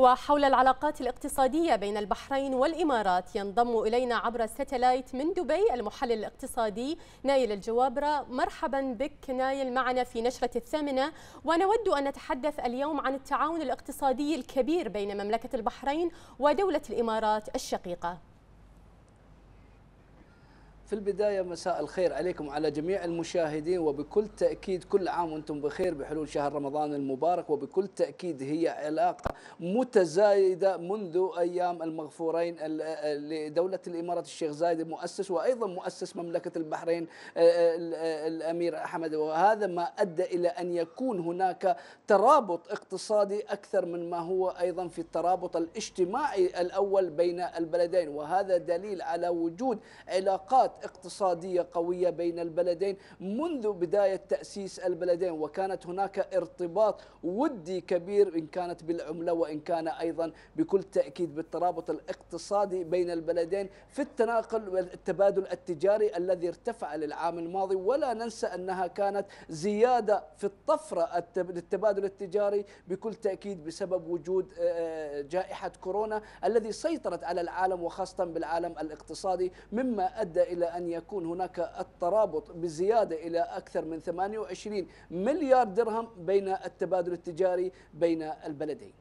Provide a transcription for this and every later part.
وحول العلاقات الاقتصادية بين البحرين والإمارات ينضم إلينا عبر الساتلايت من دبي المحلل الاقتصادي نايل الجوابرة مرحبا بك نايل معنا في نشرة الثامنة ونود أن نتحدث اليوم عن التعاون الاقتصادي الكبير بين مملكة البحرين ودولة الإمارات الشقيقة في البداية مساء الخير عليكم وعلى جميع المشاهدين وبكل تأكيد كل عام وأنتم بخير بحلول شهر رمضان المبارك وبكل تأكيد هي علاقة متزايدة منذ أيام المغفورين لدولة الإمارات الشيخ زايد المؤسس وأيضا مؤسس مملكة البحرين آه، آه، الأمير أحمد وهذا ما أدى إلى أن يكون هناك ترابط اقتصادي أكثر من ما هو أيضا في الترابط الاجتماعي الأول بين البلدين وهذا دليل على وجود علاقات اقتصادية قوية بين البلدين منذ بداية تأسيس البلدين وكانت هناك ارتباط ودي كبير إن كانت بالعملة وإن كان أيضا بكل تأكيد بالترابط الاقتصادي بين البلدين في التناقل والتبادل التجاري الذي ارتفع للعام الماضي ولا ننسى أنها كانت زيادة في الطفرة للتبادل التجاري بكل تأكيد بسبب وجود آه، آه، جائحة كورونا الذي سيطرت على العالم وخاصة بالعالم الاقتصادي مما أدى إلى أن يكون هناك الترابط بزيادة إلى أكثر من 28 مليار درهم بين التبادل التجاري بين البلدين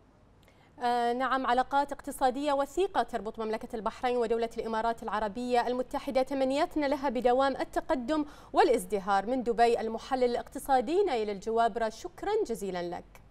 آه، نعم علاقات اقتصادية وثيقة تربط مملكة البحرين ودولة الإمارات العربية المتحدة تمنياتنا لها بدوام التقدم والازدهار من دبي المحلل الاقتصادي نايل الجوابرة شكرا جزيلا لك